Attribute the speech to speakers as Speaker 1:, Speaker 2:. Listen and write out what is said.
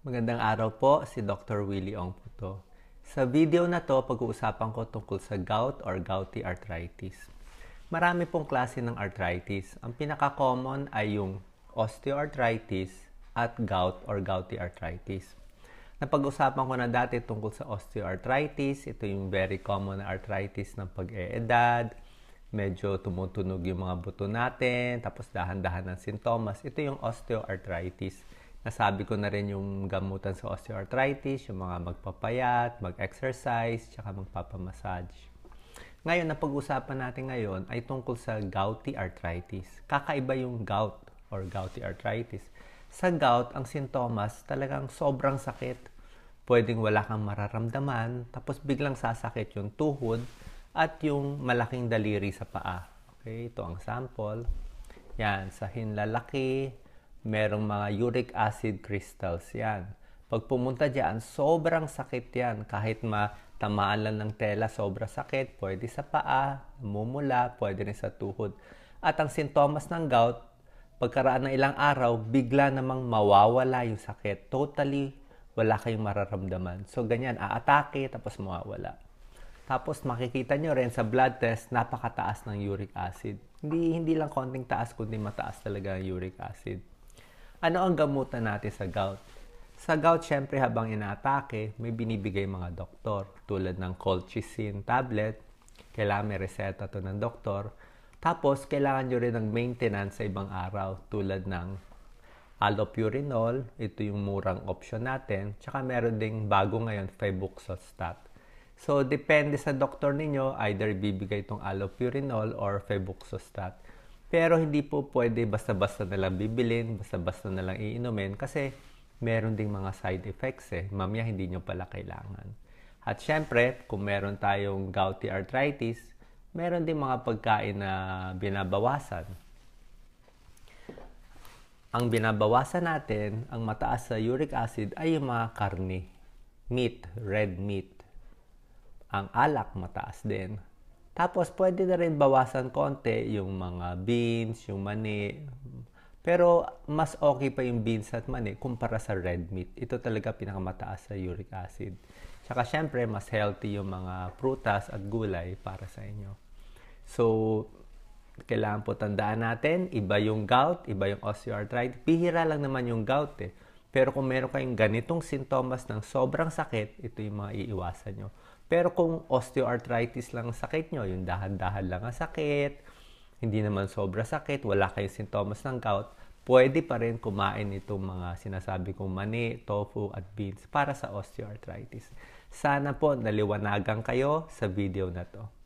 Speaker 1: Magandang araw po, si Dr. Willie Ong po to. Sa video na to, pag-uusapan ko tungkol sa gout or gouty arthritis. Marami pong klase ng arthritis. Ang pinaka-common ay yung osteoarthritis at gout or gouty arthritis. Napag-usapan ko na dati tungkol sa osteoarthritis. Ito yung very common na arthritis ng pag-eedad. Medyo tumutunog yung mga buto natin. Tapos dahan-dahan ng sintomas. Ito yung osteoarthritis Nasabi ko na rin yung gamutan sa osteoarthritis, yung mga magpapayat, mag-exercise, tsaka magpapamassage. Ngayon, na pag-usapan natin ngayon ay tungkol sa gouty arthritis. Kakaiba yung gout or gouty arthritis. Sa gout, ang sintomas talagang sobrang sakit. Pwedeng wala kang mararamdaman, tapos biglang sasakit yung tuhod at yung malaking daliri sa paa. Okay, ito ang sample. Yan, sa hinlalaki, merong mga uric acid crystals yan. Pag pumunta dyan, sobrang sakit yan. Kahit matamaan lang ng tela, sobra sakit. Pwede sa paa, mumula, pwede rin sa tuhod. At ang sintomas ng gout, pagkaraan ng ilang araw, bigla namang mawawala yung sakit. Totally wala kayong mararamdaman. So, ganyan, aatake, tapos mawawala. Tapos, makikita nyo rin sa blood test, napakataas ng uric acid. Hindi, hindi lang konting taas, kundi mataas talaga ang uric acid. Ano ang gamutan natin sa gout? Sa gout, syempre habang inaatake, may binibigay mga doktor tulad ng colchicine tablet. Kailangan may reseta to ng doktor. Tapos, kailangan nyo rin ng maintenance sa ibang araw tulad ng allopurinol. Ito yung murang option natin. Tsaka meron ding bago ngayon, febuxostat. So, depende sa doktor ninyo, either bibigay itong allopurinol or febuxostat pero hindi po pwede basta-basta na lang bibilin, basta-basta na lang iinumin kasi meron ding mga side effects eh. Mamaya hindi nyo pala kailangan. At syempre, kung meron tayong gouty arthritis, meron ding mga pagkain na binabawasan. Ang binabawasan natin, ang mataas sa uric acid ay yung mga karne, meat, red meat. Ang alak mataas din. Tapos, pwede na rin bawasan konti yung mga beans, yung mani. Pero, mas okay pa yung beans at mani kumpara sa red meat. Ito talaga pinakamataas sa uric acid. Tsaka, syempre, mas healthy yung mga prutas at gulay para sa inyo. So, kailangan po tandaan natin, iba yung gout, iba yung osteoarthritis. Pihira lang naman yung gout eh. Pero kung meron kayong ganitong sintomas ng sobrang sakit, ito yung mga iiwasan nyo. Pero kung osteoarthritis lang sakit nyo, yung dahan-dahan lang ang sakit, hindi naman sobra sakit, wala kayong sintomas ng gout, pwede pa rin kumain itong mga sinasabi kong mani, tofu at beans para sa osteoarthritis. Sana po naliwanagan kayo sa video na to.